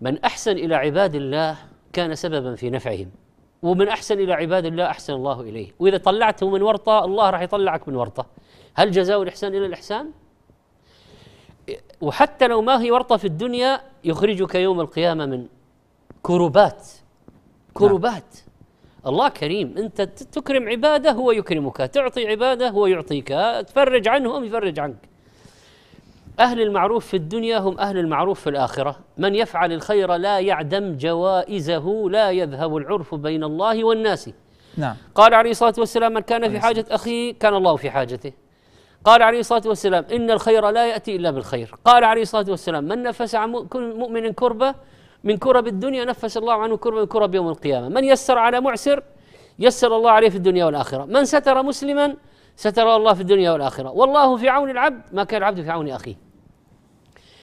من احسن الى عباد الله كان سببا في نفعهم ومن احسن الى عباد الله احسن الله اليه واذا طلعته من ورطه الله راح يطلعك من ورطه هل جزاء الاحسان الا الاحسان وحتى لو ما هي ورطه في الدنيا يخرجك يوم القيامه من كربات كربات نعم. الله كريم انت تكرم عباده هو يكرمك تعطي عباده هو يعطيك تفرج عنهم يفرج عنك أهل المعروف في الدنيا هم أهل المعروف في الآخرة من يفعل الخير لا يعدم جوائزه لا يذهب العرف بين الله والناس نعم قال عليه الصلاة والسلام من كان في حاجة أخيه كان الله في حاجته قال عليه الصلاة والسلام إن الخير لا يأتي إلا بالخير قال عليه الصلاة والسلام من نفس عن مؤمن كربة من كرب الدنيا نفس الله عنه كربة من كرب يوم القيامة من يسر على معسر يسر الله عليه في الدنيا والآخرة من ستر مسلما ستر الله في الدنيا والآخرة والله في عون العبد ما كان العبد في عون أخيه